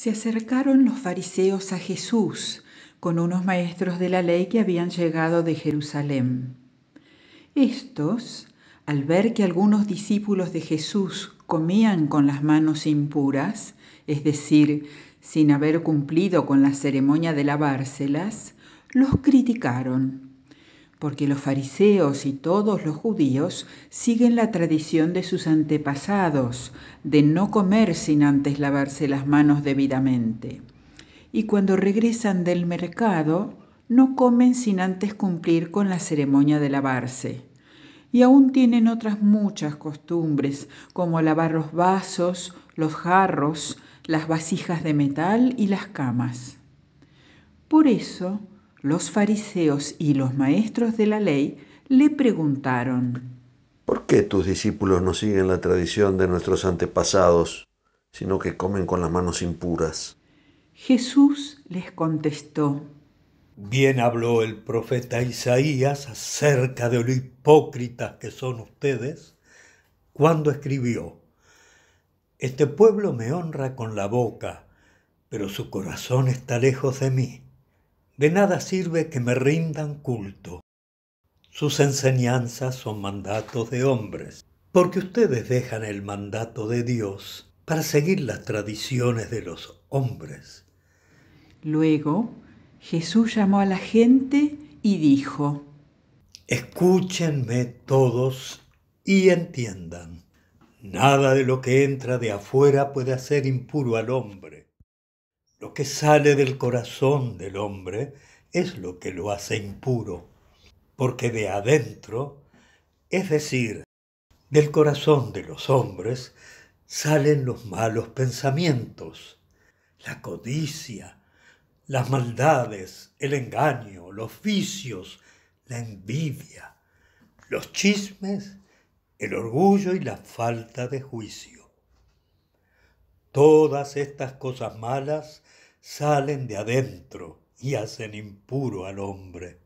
Se acercaron los fariseos a Jesús con unos maestros de la ley que habían llegado de Jerusalén. Estos, al ver que algunos discípulos de Jesús comían con las manos impuras, es decir, sin haber cumplido con la ceremonia de lavárselas, los criticaron porque los fariseos y todos los judíos siguen la tradición de sus antepasados, de no comer sin antes lavarse las manos debidamente. Y cuando regresan del mercado, no comen sin antes cumplir con la ceremonia de lavarse. Y aún tienen otras muchas costumbres, como lavar los vasos, los jarros, las vasijas de metal y las camas. Por eso, los fariseos y los maestros de la ley le preguntaron, ¿Por qué tus discípulos no siguen la tradición de nuestros antepasados, sino que comen con las manos impuras? Jesús les contestó, Bien habló el profeta Isaías acerca de lo hipócritas que son ustedes cuando escribió, Este pueblo me honra con la boca, pero su corazón está lejos de mí de nada sirve que me rindan culto. Sus enseñanzas son mandatos de hombres, porque ustedes dejan el mandato de Dios para seguir las tradiciones de los hombres. Luego Jesús llamó a la gente y dijo, Escúchenme todos y entiendan. Nada de lo que entra de afuera puede hacer impuro al hombre, lo que sale del corazón del hombre es lo que lo hace impuro, porque de adentro, es decir, del corazón de los hombres, salen los malos pensamientos, la codicia, las maldades, el engaño, los vicios, la envidia, los chismes, el orgullo y la falta de juicio. Todas estas cosas malas salen de adentro y hacen impuro al hombre.